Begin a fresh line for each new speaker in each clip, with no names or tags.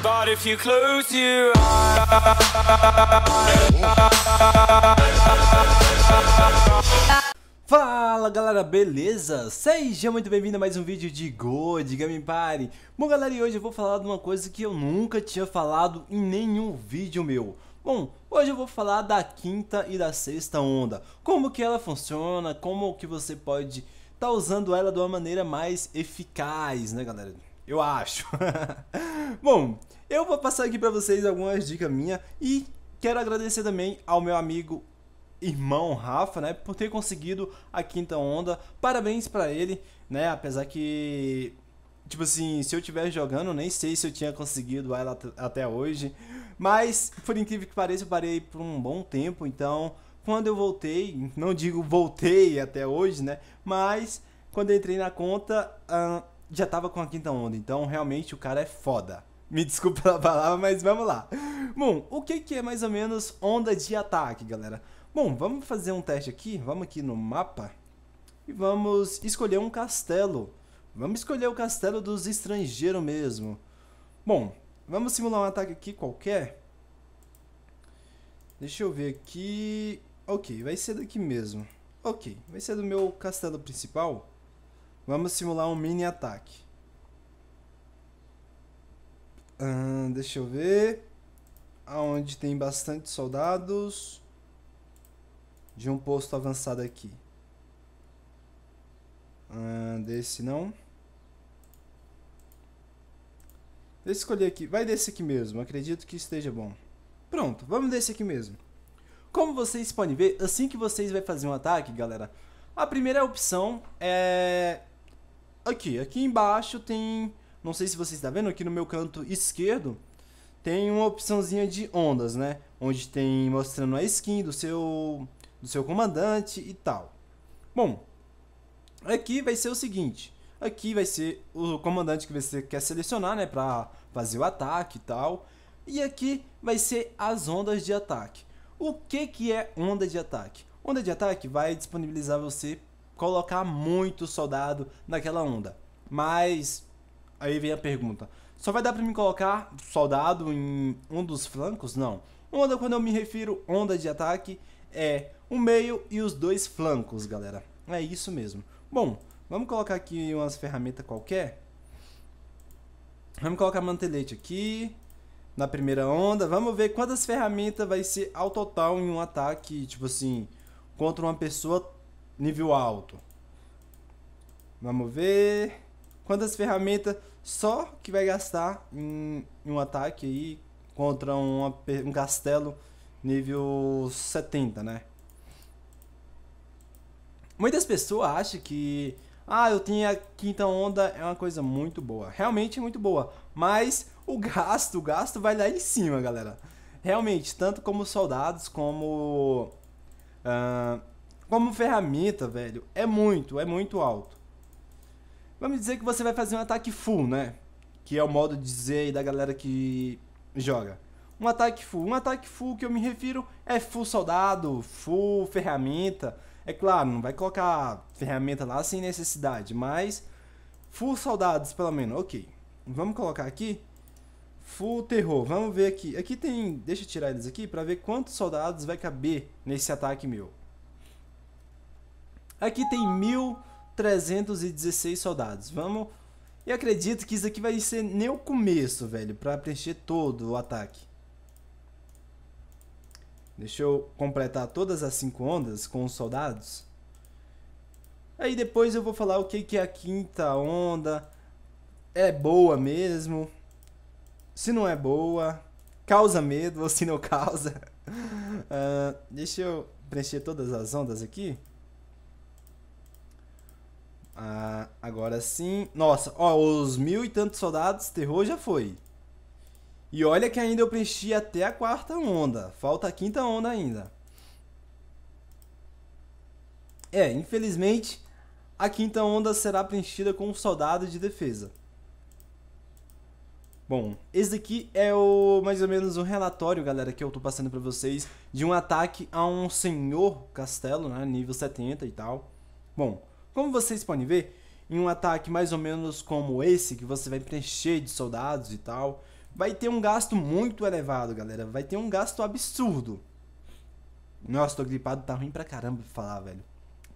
But if you close your eyes Fala galera, beleza? Seja muito bem-vindo a mais um vídeo de God Gaming Party Bom galera, e hoje eu vou falar de uma coisa que eu nunca tinha falado em nenhum vídeo meu Bom, hoje eu vou falar da quinta e da sexta onda Como que ela funciona, como que você pode estar tá usando ela de uma maneira mais eficaz, né galera? Eu acho Bom, eu vou passar aqui para vocês algumas dicas minhas e quero agradecer também ao meu amigo irmão Rafa, né, por ter conseguido a quinta onda. Parabéns para ele, né, apesar que tipo assim, se eu tivesse jogando, nem sei se eu tinha conseguido ela até hoje, mas por incrível que pareça, eu parei por um bom tempo, então quando eu voltei, não digo voltei até hoje, né, mas quando eu entrei na conta, uh, já tava com a quinta onda, então realmente o cara é foda. Me desculpa pela palavra, mas vamos lá. Bom, o que, que é mais ou menos onda de ataque, galera? Bom, vamos fazer um teste aqui, vamos aqui no mapa e vamos escolher um castelo. Vamos escolher o castelo dos estrangeiros mesmo. Bom, vamos simular um ataque aqui qualquer. Deixa eu ver aqui... Ok, vai ser daqui mesmo. Ok, vai ser do meu castelo principal. Vamos simular um mini ataque. deixa eu ver. Aonde tem bastante soldados. De um posto avançado aqui. desse não. Deixa eu escolher aqui. Vai desse aqui mesmo. Acredito que esteja bom. Pronto, vamos desse aqui mesmo. Como vocês podem ver, assim que vocês vai fazer um ataque, galera, a primeira opção é Aqui, aqui embaixo tem, não sei se você está vendo, aqui no meu canto esquerdo, tem uma opçãozinha de ondas, né? Onde tem mostrando a skin do seu, do seu comandante e tal. Bom, aqui vai ser o seguinte, aqui vai ser o comandante que você quer selecionar, né, para fazer o ataque e tal. E aqui vai ser as ondas de ataque. O que que é onda de ataque? Onda de ataque vai disponibilizar você colocar muito soldado naquela onda. Mas aí vem a pergunta: só vai dar para me colocar soldado em um dos flancos? Não. Onda, quando eu me refiro onda de ataque, é o meio e os dois flancos, galera. É isso mesmo. Bom, vamos colocar aqui umas ferramentas qualquer. Vamos colocar mantelete aqui na primeira onda. Vamos ver quantas ferramentas vai ser ao total em um ataque, tipo assim, contra uma pessoa nível alto. Vamos ver. Quantas ferramentas só que vai gastar em, em um ataque aí contra um um castelo nível 70, né? Muitas pessoas acham que ah, eu tenho a quinta onda, é uma coisa muito boa. Realmente muito boa. Mas o gasto, o gasto vai lá em cima, galera. Realmente, tanto como soldados, como uh, como ferramenta, velho, é muito, é muito alto. Vamos dizer que você vai fazer um ataque full, né? Que é o modo de dizer aí da galera que joga. Um ataque full. Um ataque full que eu me refiro é full soldado, full ferramenta. É claro, não vai colocar ferramenta lá sem necessidade, mas full soldados pelo menos. Ok, vamos colocar aqui full terror. Vamos ver aqui. Aqui tem, deixa eu tirar eles aqui para ver quantos soldados vai caber nesse ataque meu. Aqui tem 1.316 soldados. Vamos... E acredito que isso aqui vai ser nem o começo, velho, pra preencher todo o ataque. Deixa eu completar todas as 5 ondas com os soldados. Aí depois eu vou falar o que, que é a quinta onda. É boa mesmo? Se não é boa, causa medo ou se não causa. Uh, deixa eu preencher todas as ondas aqui. Ah, agora sim. Nossa, ó, os mil e tantos soldados, terror já foi. E olha que ainda eu preenchi até a quarta onda. Falta a quinta onda ainda. É, infelizmente, a quinta onda será preenchida com um soldado de defesa. Bom, esse aqui é o mais ou menos um relatório, galera, que eu tô passando pra vocês de um ataque a um senhor castelo, né, nível 70 e tal. Bom, como vocês podem ver, em um ataque mais ou menos como esse, que você vai preencher de soldados e tal, vai ter um gasto muito elevado, galera. Vai ter um gasto absurdo. Nossa, tô gripado, tá ruim pra caramba pra falar, velho.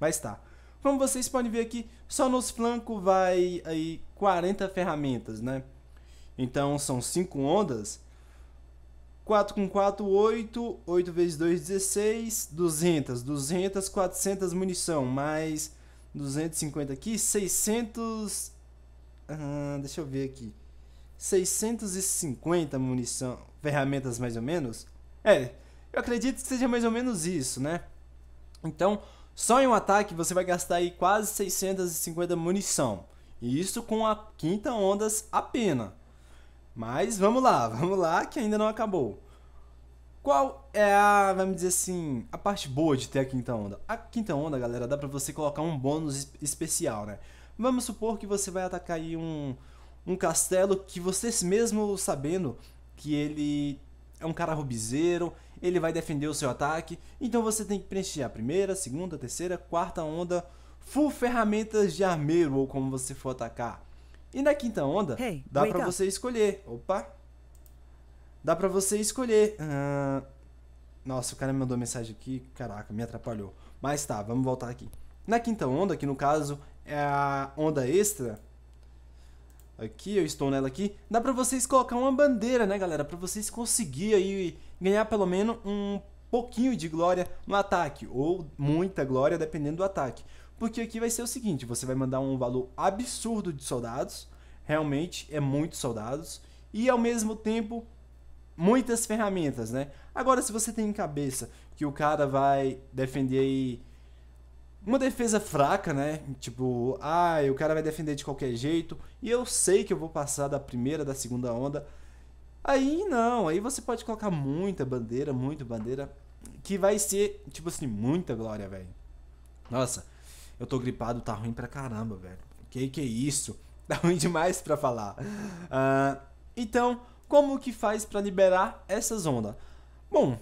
Mas tá. Como vocês podem ver aqui, só nos flancos vai aí 40 ferramentas, né? Então são 5 ondas. 4 com 4, 8. 8 vezes 2, 16. 200. 200, 400 munição. Mais 250 aqui, 600. Ah, deixa eu ver aqui. 650 munição, ferramentas mais ou menos. É, eu acredito que seja mais ou menos isso, né? Então, só em um ataque você vai gastar aí quase 650 munição. E isso com a quinta ondas apenas. Mas vamos lá, vamos lá que ainda não acabou. Qual é a, vamos dizer assim, a parte boa de ter a quinta onda? A quinta onda, galera, dá para você colocar um bônus especial, né? Vamos supor que você vai atacar aí um, um castelo que você mesmo sabendo que ele é um cara rubizeiro, ele vai defender o seu ataque, então você tem que preencher a primeira, segunda, terceira, quarta onda, full ferramentas de armeiro ou como você for atacar. E na quinta onda, hey, dá para você escolher, opa, dá para você escolher. Uh... Nossa, o cara me mandou mensagem aqui, caraca, me atrapalhou. Mas tá, vamos voltar aqui. Na quinta onda, que no caso é a onda extra, aqui, eu estou nela aqui, dá pra vocês colocar uma bandeira, né, galera? Pra vocês conseguir aí ganhar pelo menos um pouquinho de glória no ataque, ou muita glória, dependendo do ataque. Porque aqui vai ser o seguinte, você vai mandar um valor absurdo de soldados, realmente é muitos soldados, e ao mesmo tempo muitas ferramentas, né? Agora, se você tem em cabeça que o cara vai defender uma defesa fraca, né? Tipo, ah, o cara vai defender de qualquer jeito e eu sei que eu vou passar da primeira, da segunda onda. Aí não, aí você pode colocar muita bandeira, muita bandeira, que vai ser, tipo assim, muita glória, velho. Nossa, eu tô gripado, tá ruim pra caramba, velho. Que que é isso? Tá ruim demais pra falar. Uh, então, como que faz para liberar essas ondas? Bom,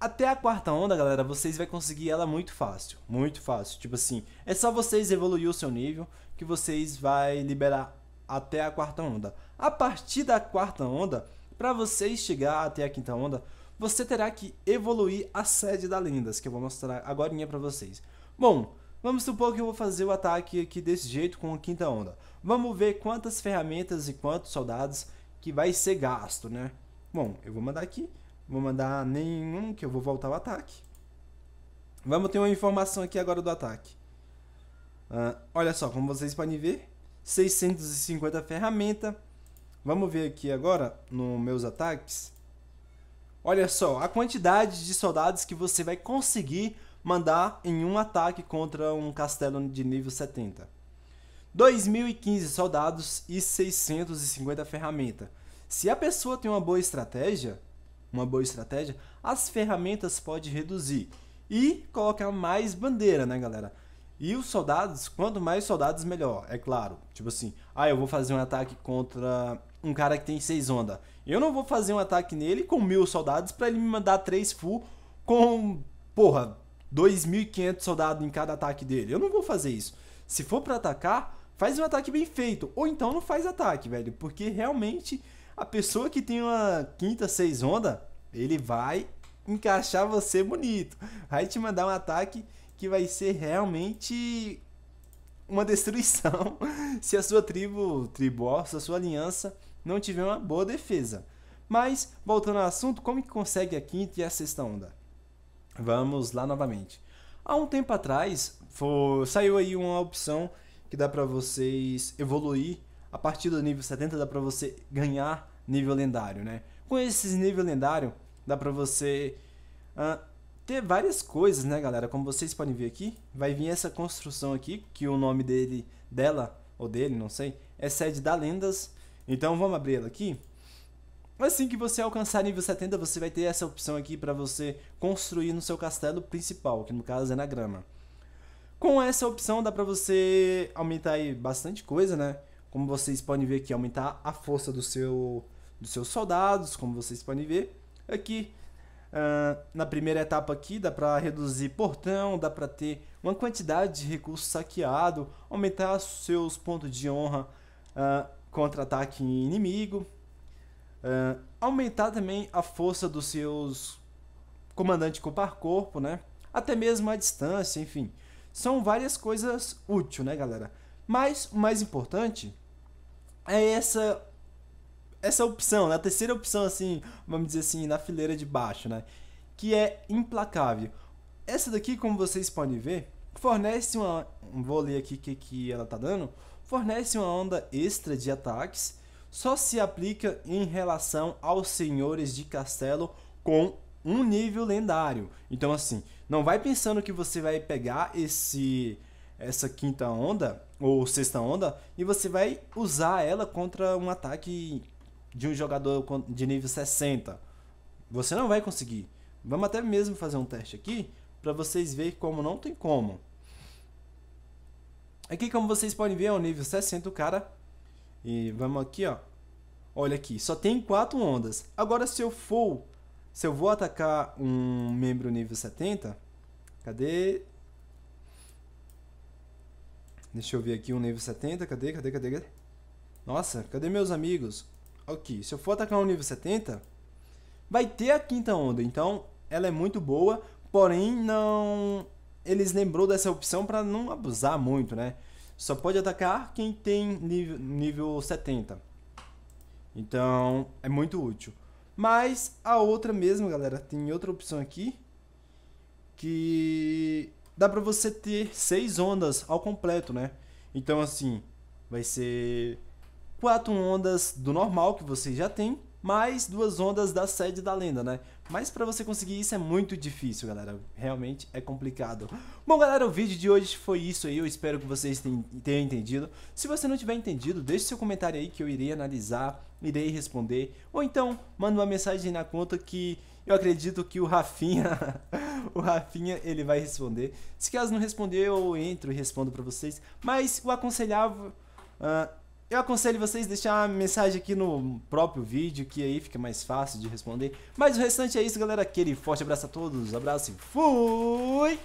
até a quarta onda, galera, vocês vão conseguir ela muito fácil, muito fácil. Tipo assim, é só vocês evoluir o seu nível que vocês vai liberar até a quarta onda. A partir da quarta onda, para vocês chegar até a quinta onda, você terá que evoluir a sede da lendas, que eu vou mostrar agora para vocês. Bom, vamos supor que eu vou fazer o ataque aqui desse jeito com a quinta onda. Vamos ver quantas ferramentas e quantos soldados que vai ser gasto, né? Bom, eu vou mandar aqui, vou mandar nenhum, que eu vou voltar o ataque. Vamos ter uma informação aqui agora do ataque. Uh, olha só, como vocês podem ver, 650 ferramenta. Vamos ver aqui agora, nos meus ataques. Olha só, a quantidade de soldados que você vai conseguir mandar em um ataque contra um castelo de nível 70. 2.015 soldados e 650 ferramentas. Se a pessoa tem uma boa estratégia, uma boa estratégia, as ferramentas pode reduzir e colocar mais bandeira, né, galera? E os soldados, quanto mais soldados, melhor, é claro. Tipo assim, ah, eu vou fazer um ataque contra um cara que tem 6 onda. Eu não vou fazer um ataque nele com mil soldados para ele me mandar 3 full com, porra, 2.500 soldados em cada ataque dele. Eu não vou fazer isso. Se for para atacar, Faz um ataque bem feito. Ou então não faz ataque, velho. Porque realmente a pessoa que tem uma quinta, seis onda, ele vai encaixar você bonito. Vai te mandar um ataque que vai ser realmente uma destruição se a sua tribo, tribo se a sua aliança não tiver uma boa defesa. Mas, voltando ao assunto, como que consegue a quinta e a sexta onda? Vamos lá novamente. Há um tempo atrás, foi, saiu aí uma opção que dá para vocês evoluir. A partir do nível 70 dá para você ganhar nível lendário, né? Com esses nível lendário, dá para você uh, ter várias coisas, né, galera? Como vocês podem ver aqui, vai vir essa construção aqui, que o nome dele, dela, ou dele, não sei, é sede da lendas. Então vamos abrir ela aqui. Assim que você alcançar nível 70, você vai ter essa opção aqui para você construir no seu castelo principal, que no caso é na grama. Com essa opção dá para você aumentar aí bastante coisa, né? Como vocês podem ver aqui, aumentar a força do seu, dos seus soldados, como vocês podem ver. Aqui, uh, na primeira etapa aqui, dá para reduzir portão, dá para ter uma quantidade de recursos saqueado, aumentar seus pontos de honra uh, contra ataque inimigo, uh, aumentar também a força dos seus comandantes com par corpo, né? Até mesmo a distância, enfim são várias coisas úteis, né, galera? Mas o mais importante é essa essa opção, né? a terceira opção, assim, vamos dizer assim, na fileira de baixo, né? Que é implacável. Essa daqui, como vocês podem ver, fornece uma. Vou ler aqui que, que ela tá dando. Fornece uma onda extra de ataques. Só se aplica em relação aos senhores de castelo com um nível lendário. Então, assim, não vai pensando que você vai pegar esse essa quinta onda ou sexta onda e você vai usar ela contra um ataque de um jogador de nível 60. Você não vai conseguir. Vamos até mesmo fazer um teste aqui para vocês verem como não tem como. Aqui, como vocês podem ver, é o um nível 60 o cara. E vamos aqui, ó. Olha aqui, só tem quatro ondas. Agora, se eu for se eu vou atacar um membro nível 70, cadê? Deixa eu ver aqui um nível 70, cadê, cadê, cadê, cadê? Nossa, cadê meus amigos? Ok, se eu for atacar um nível 70, vai ter a quinta onda, então ela é muito boa, porém não... Eles lembrou dessa opção para não abusar muito, né? Só pode atacar quem tem nível, nível 70. Então, é muito útil. Mas a outra mesmo, galera, tem outra opção aqui que dá para você ter seis ondas ao completo, né? Então assim, vai ser quatro ondas do normal que você já tem mais duas ondas da sede da lenda, né? Mas para você conseguir isso é muito difícil, galera. Realmente é complicado. Bom, galera, o vídeo de hoje foi isso aí. Eu espero que vocês tenham entendido. Se você não tiver entendido, deixe seu comentário aí que eu irei analisar, irei responder. Ou então, manda uma mensagem na conta que eu acredito que o Rafinha, o Rafinha, ele vai responder. Se caso não responder, eu entro e respondo para vocês. Mas o aconselhável... Uh, eu aconselho vocês a deixar uma mensagem aqui no próprio vídeo, que aí fica mais fácil de responder. Mas o restante é isso, galera. Aquele forte abraço a todos, abraço e fui!